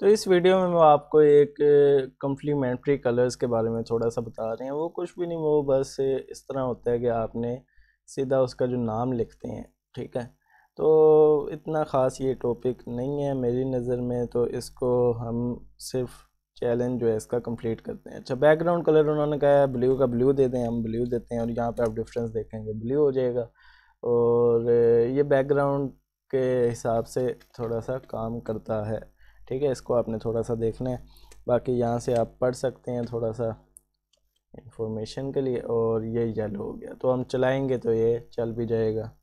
तो इस वीडियो में वो आपको एक कम्प्लीमेंट्री कलर्स के बारे में थोड़ा सा बता रहे हैं वो कुछ भी नहीं वो बस इस तरह होता है कि आपने सीधा उसका जो नाम लिखते हैं ठीक है तो इतना ख़ास ये टॉपिक नहीं है मेरी नज़र में तो इसको हम सिर्फ चैलेंज जो है इसका कंप्लीट करते हैं अच्छा बैकग्राउंड कलर उन्होंने कहा है ब्लू का ब्लू दे दें हम ब्लू देते हैं और यहाँ पर आप डिफरेंस देखेंगे ब्लू हो जाएगा और ये बैकग्राउंड के हिसाब से थोड़ा सा काम करता है ठीक है इसको आपने थोड़ा सा देखना है बाकी यहाँ से आप पढ़ सकते हैं थोड़ा सा इंफॉर्मेशन के लिए और ये येलो हो गया तो हम चलाएंगे तो ये चल भी जाएगा